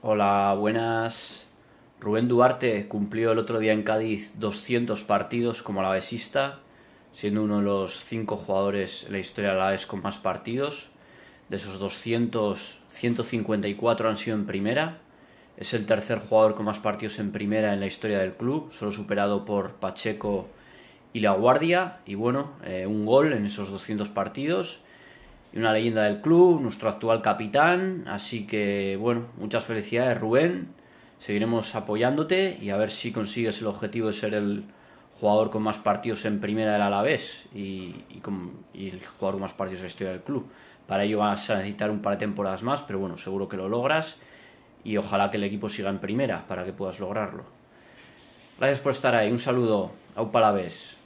Hola, buenas. Rubén Duarte cumplió el otro día en Cádiz 200 partidos como alavesista, siendo uno de los cinco jugadores en la historia de Alaves con más partidos. De esos 200, 154 han sido en primera. Es el tercer jugador con más partidos en primera en la historia del club, solo superado por Pacheco y La Guardia. Y bueno, eh, un gol en esos 200 partidos y una leyenda del club, nuestro actual capitán. Así que, bueno, muchas felicidades, Rubén. Seguiremos apoyándote y a ver si consigues el objetivo de ser el jugador con más partidos en primera del Alavés y, el jugador con más partidos en la historia del club. Para ello vas a necesitar un par de temporadas más, pero bueno, seguro que lo logras y ojalá que el equipo siga en primera para que puedas lograrlo. Gracias por estar ahí, un saludo, au palavés.